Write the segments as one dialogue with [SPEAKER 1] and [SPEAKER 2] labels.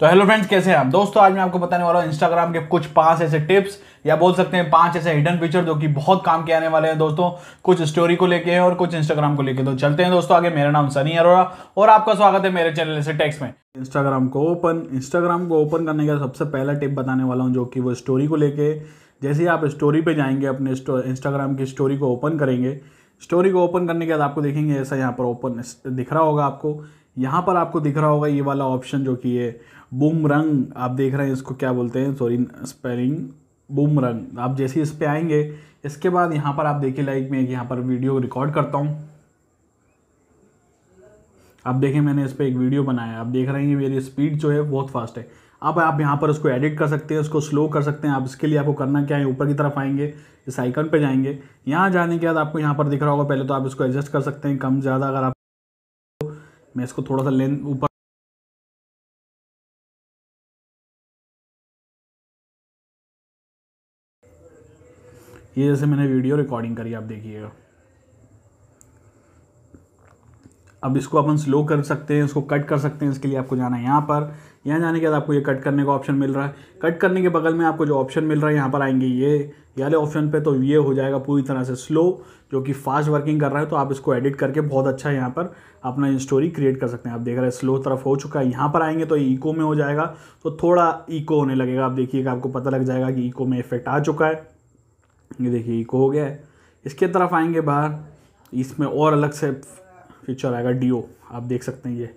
[SPEAKER 1] तो hello friends कैसे हैं आप दोस्तों आज मैं आपको बताने वाला हूँ इंस्टाग्राम के कुछ पांच ऐसे टिप्स या बोल सकते हैं पांच ऐसे हिडन फीचर जो कि बहुत काम के आने वाले हैं दोस्तों कुछ स्टोरी को लेके और कुछ इंस्टाग्राम को लेके तो चलते हैं दोस्तों आगे मेरा नाम सनी अरोरा और आपका स्वागत है मेरे चैनल से टेक्स में इंस्टाग्राम को ओपन इंस्टाग्राम को ओपन करने का सबसे पहला टिप बताने वाला हूँ जो कि वो स्टोरी को लेके जैसे ही आप स्टोरी पे जाएंगे अपने इंस्टाग्राम की स्टोरी को ओपन करेंगे स्टोरी को ओपन करने के बाद आपको देखेंगे ऐसा यहाँ पर ओपन दिख रहा होगा आपको यहाँ पर आपको दिख रहा होगा ये वाला ऑप्शन जो कि है रंग आप देख रहे हैं इसको क्या बोलते हैं सॉरी स्पेलिंग रंग आप जैसे इस पर आएंगे इसके बाद यहाँ पर आप देखिए लाइक मैं यहाँ पर वीडियो रिकॉर्ड करता हूँ आप देखें मैंने इस पर एक वीडियो बनाया आप देख रहे हैं मेरी स्पीड जो है बहुत फास्ट है अब आप यहाँ पर उसको एडिट कर सकते हैं उसको स्लो कर सकते हैं आप इसके लिए आपको करना क्या है ऊपर की तरफ आएंगे इस आइकन पे जाएंगे यहाँ जाने के बाद आपको यहाँ पर दिख रहा होगा पहले तो आप इसको एडजस्ट कर सकते हैं कम ज़्यादा अगर आप मैं इसको थोड़ा सा लेंथ ऊपर ये जैसे मैंने वीडियो रिकॉर्डिंग करी आप देखिएगा अब इसको अपन स्लो कर सकते हैं इसको कट कर सकते हैं इसके लिए आपको जाना है यहाँ पर यहाँ जाने के बाद आपको ये कट करने का ऑप्शन मिल रहा है कट करने के बगल में आपको जो ऑप्शन मिल रहा है यहाँ पर आएंगे ये वाले ऑप्शन पे तो ये हो जाएगा पूरी तरह से स्लो जो कि फास्ट वर्किंग कर रहा है तो आप इसको एडिट करके बहुत अच्छा यहाँ पर अपना स्टोरी क्रिएट कर सकते हैं आप देख रहे हैं स्लो तरफ हो चुका है यहाँ पर आएंगे तो ईको में हो जाएगा तो थोड़ा ईको होने लगेगा आप देखिएगा आपको पता लग जाएगा कि ईको में इफेक्ट आ चुका है ये देखिए ईको हो गया है इसके तरफ आएंगे बाहर इसमें और अलग से फीचर आएगा डीओ आप देख सकते हैं ये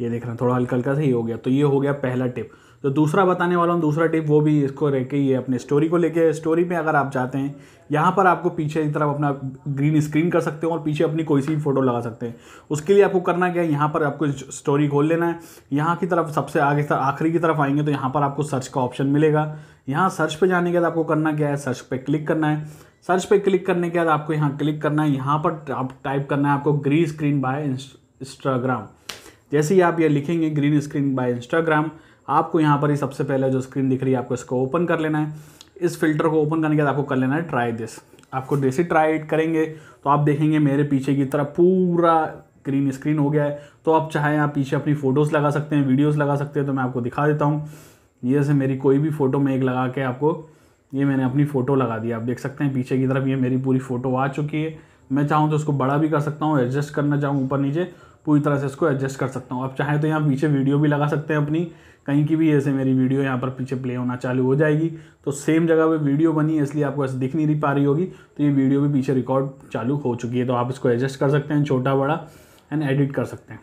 [SPEAKER 1] ये देख रहे हैं थोड़ा हल्का हल्का सा ही हो गया तो ये हो गया पहला टिप तो दूसरा बताने वाला हूँ दूसरा टिप वो भी इसको रह के ये अपने स्टोरी को लेके स्टोरी में अगर आप जाते हैं यहाँ पर आपको पीछे की तरफ अपना ग्रीन स्क्रीन कर सकते हो और पीछे अपनी कोई सी भी फ़ोटो लगा सकते हैं उसके लिए आपको करना क्या है यहाँ पर आपको स्टोरी खोल लेना है यहाँ की तरफ सबसे आगे तरफ आखिरी की तरफ आएंगे तो यहाँ पर आपको सर्च का ऑप्शन मिलेगा यहाँ सर्च पर जाने के बाद आपको करना क्या है सर्च पर क्लिक करना है सर्च पर क्लिक करने के बाद आपको यहाँ क्लिक करना है यहाँ पर आप टाइप करना है आपको ग्री स्क्रीन बाय इंस्टाग्राम जैसे ही आप ये लिखेंगे ग्रीन स्क्रीन बाय इंस्टाग्राम आपको यहाँ पर ही सबसे पहले जो स्क्रीन दिख रही है आपको इसको ओपन कर लेना है इस फिल्टर को ओपन करने के बाद आपको कर लेना है ट्राई दिस आपको जैसे ट्राई करेंगे तो आप देखेंगे मेरे पीछे की तरफ पूरा ग्रीन स्क्रीन हो गया है तो आप चाहे आप पीछे अपनी फ़ोटोज़ लगा सकते हैं वीडियोस लगा सकते हैं तो मैं आपको दिखा देता हूँ ये से मेरी कोई भी फ़ोटो में एक लगा के आपको ये मैंने अपनी फ़ोटो लगा दी आप देख सकते हैं पीछे की तरफ ये मेरी पूरी फ़ोटो आ चुकी है मैं चाहूँ तो उसको बड़ा भी कर सकता हूँ एडजस्ट करना चाहूँ ऊपर नीचे पूरी तरह से इसको एडजस्ट कर सकता हूँ आप चाहें तो यहाँ पीछे वीडियो भी लगा सकते हैं अपनी कहीं की भी ऐसे मेरी वीडियो यहाँ पर पीछे प्ले होना चालू हो जाएगी तो सेम जगह पे वीडियो बनी है इसलिए आपको ऐसे दिख नहीं पा रही होगी तो ये वीडियो भी पीछे रिकॉर्ड चालू हो चुकी है तो आप इसको एडजस्ट कर सकते हैं छोटा बड़ा एंड एडिट कर सकते हैं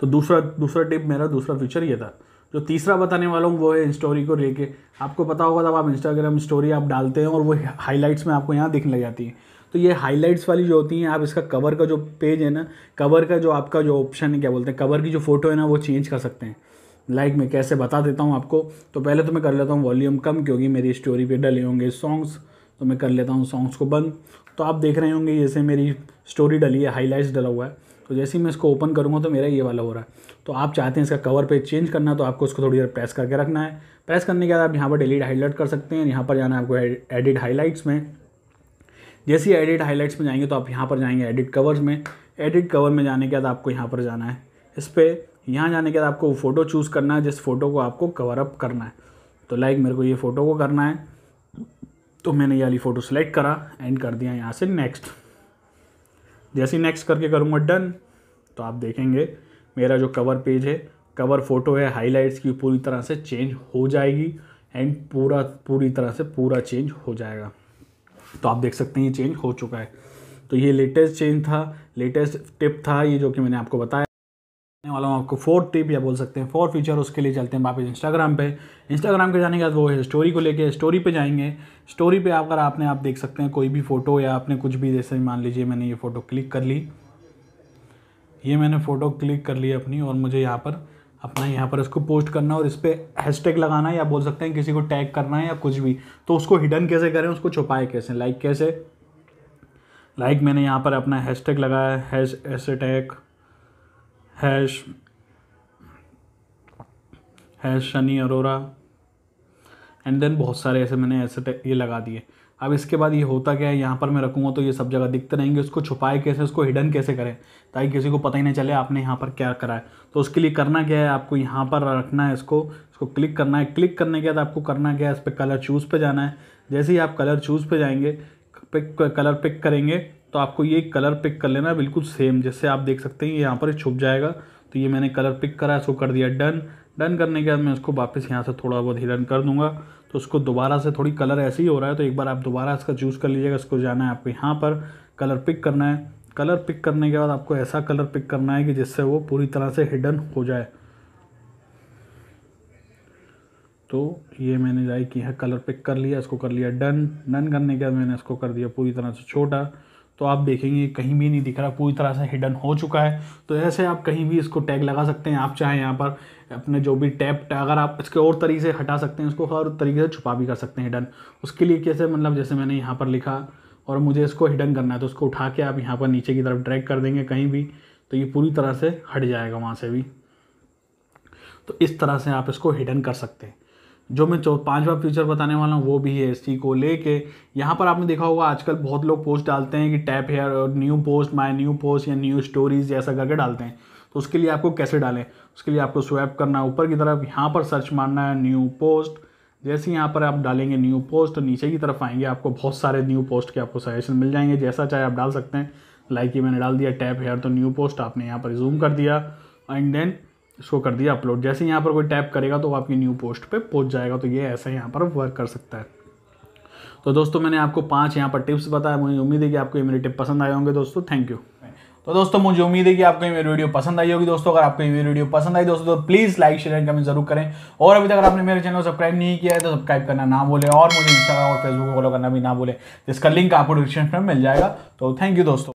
[SPEAKER 1] तो दूसरा दूसरा टिप मेरा दूसरा फीचर ये था जो तीसरा बताने वाला हूँ वो है स्टोरी को लेके आपको पता होगा तब आप इंस्टाग्राम स्टोरी आप डालते हैं और वो हाईलाइट्स में आपको यहाँ दिखने लग जाती है तो ये हाईलाइट्स वाली जो होती हैं आप इसका कवर का जो पेज है ना कवर का जो आपका जो ऑप्शन है क्या बोलते हैं कवर की जो फ़ोटो है ना वो चेंज कर सकते हैं लाइक like मैं कैसे बता देता हूँ आपको तो पहले तो मैं कर लेता हूँ वॉल्यूम कम क्योंकि मेरी स्टोरी पे डले होंगे सॉन्ग्स तो मैं कर लेता हूँ सॉन्ग्स को बंद तो आप देख रहे होंगे जैसे मेरी स्टोरी डली है हाईलाइट्स डला हुआ है तो जैसे ही मैं इसको ओपन करूँगा तो मेरा ये वाला हो रहा है तो आप चाहते हैं इसका कवर पेज चेंज करना तो आपको उसको थोड़ी देर प्रेस करके रखना है प्रेस करने के बाद आप यहाँ पर डिलीट हाईलाइट कर सकते हैं यहाँ पर जाना है आपको एडिट हाईलाइट्स में जैसे ही एडिट हाईलाइट्स में जाएंगे तो आप यहाँ पर जाएंगे एडिट कवर्स में एडिट कवर में जाने के बाद आपको यहाँ पर जाना है इस पर यहाँ जाने के बाद आपको फ़ोटो चूज़ करना है जिस फ़ोटो को आपको कवर अप करना है तो लाइक मेरे को ये फ़ोटो को करना है तो मैंने ये वाली फ़ोटो सेलेक्ट करा एंड कर दिया यहाँ से नेक्स्ट जैसे नेक्स्ट करके करूँगा डन तो आप देखेंगे मेरा जो कवर पेज है कवर फ़ोटो है हाईलाइट्स की पूरी तरह से चेंज हो जाएगी एंड पूरा पूरी तरह से पूरा चेंज हो जाएगा तो आप देख सकते हैं ये चेंज हो चुका है तो ये लेटेस्ट चेंज था लेटेस्ट टिप था ये जो कि मैंने आपको बताया वाला हूँ आपको फोर टिप या बोल सकते हैं फोर फीचर उसके लिए चलते हैं वापस इंस्टाग्राम पे इंस्टाग्राम के जाने के बाद वो है स्टोरी को लेके स्टोरी पे जाएंगे स्टोरी पे आकर आपने आप देख सकते हैं कोई भी फ़ोटो या आपने कुछ भी जैसे मान लीजिए मैंने ये फ़ोटो क्लिक कर ली ये मैंने फ़ोटो क्लिक कर ली अपनी और मुझे यहाँ पर अपना यहाँ पर इसको पोस्ट करना और इस पर हैशटैग लगाना है या बोल सकते हैं किसी को टैग करना है या कुछ भी तो उसको हिडन कैसे करें उसको छुपाए कैसे लाइक कैसे लाइक मैंने यहाँ पर अपना हैशटैग लगाया हैश ऐसे tag hash hash Shani Arora and then बहुत सारे ऐसे मैंने ऐसे ये लगा दिए अब इसके बाद ये होता क्या है यहाँ पर मैं रखूँगा तो ये सब जगह दिखते रहेंगे उसको छुपाए कैसे उसको हिडन कैसे करें ताकि किसी को पता ही नहीं चले आपने यहाँ पर क्या करा है तो उसके लिए करना क्या है आपको यहाँ पर रखना है इसको इसको क्लिक करना है क्लिक करने के बाद आपको करना क्या है इस पर कलर चूज़ पर जाना है जैसे ही आप कलर चूज़ पर जाएंगे पिक कलर पिक करेंगे तो आपको ये कलर पिक कर लेना बिल्कुल सेम जैसे आप देख सकते हैं यहाँ पर छुप जाएगा तो ये मैंने कलर पिक करा इसको कर दिया डन डन करने के बाद मैं उसको वापस यहाँ से थोड़ा बहुत हिडन कर दूंगा तो उसको दोबारा से थोड़ी कलर ऐसे ही हो रहा है तो एक बार आप दोबारा इसका चूज़ कर लीजिएगा इसको जाना है आपको यहाँ पर कलर पिक करना है कलर पिक करने के बाद आपको ऐसा कलर पिक करना है कि जिससे वो पूरी तरह से हिडन हो जाए तो ये मैंने जाए कि यहाँ कलर पिक कर लिया इसको कर लिया डन डन करने के बाद मैंने इसको कर दिया पूरी तरह से छोटा तो आप देखेंगे कहीं भी नहीं दिख रहा पूरी तरह से हिडन हो चुका है तो ऐसे आप कहीं भी इसको टैग लगा सकते हैं आप चाहें यहाँ पर अपने जो भी टैप अगर आप इसके और तरीके से हटा सकते हैं उसको और तरीके से छुपा भी कर सकते हैं हिडन उसके लिए कैसे मतलब जैसे मैंने यहाँ पर लिखा और मुझे इसको हिडन करना है तो उसको उठा के आप यहाँ पर नीचे की तरफ ड्रैग कर देंगे कहीं भी तो ये पूरी तरह से हट जाएगा वहाँ से भी तो इस तरह से आप इसको हिडन कर सकते हैं जो मैं चौ पाँचवा फीचर बताने वाला हूँ वो भी है इसी को लेके यहाँ पर आपने देखा होगा आजकल बहुत लोग पोस्ट डालते हैं कि टैप हेयर और new post my new post या न्यू स्टोरीज ऐसा करके डालते हैं उसके लिए आपको कैसे डालें उसके लिए आपको स्वैप करना ऊपर की तरफ यहाँ पर सर्च मारना है न्यू पोस्ट जैसे यहाँ पर आप डालेंगे न्यू पोस्ट तो नीचे की तरफ आएंगे आपको बहुत सारे न्यू पोस्ट के आपको सजेशन मिल जाएंगे जैसा चाहे आप डाल सकते हैं लाइक ये मैंने डाल दिया टैप हेयर तो न्यू पोस्ट आपने यहाँ पर जूम कर दिया एंड देन इसको कर दिया अपलोड जैसे यहाँ पर कोई टैप करेगा तो आपकी न्यू पोस्ट पे पहुँच जाएगा तो ये ऐसा यहाँ पर वर्क कर सकता है तो दोस्तों मैंने आपको पाँच यहाँ पर टिप्स बताया मुझे उम्मीद है कि आपको ये मेरे टिप पसंद आए होंगे दोस्तों थैंक यू तो दोस्तों मुझे उम्मीद है कि आपको ये वीडियो पसंद आई होगी दोस्तों अगर आपको ये वीडियो पसंद आई दोस्तों तो please like share and comment जरूर करें और अभी तक आपने मेरे चैनल को सब्सक्राइब नहीं किया है तो सब्सक्राइब करना ना बोले और मुझे इंस्टाग्राम और फेसबुक फॉलो करना भी ना बोले जिसका लिंक आपको डिस्क्रिप्शन में मिल जाएगा तो थैंक यू दोस्तों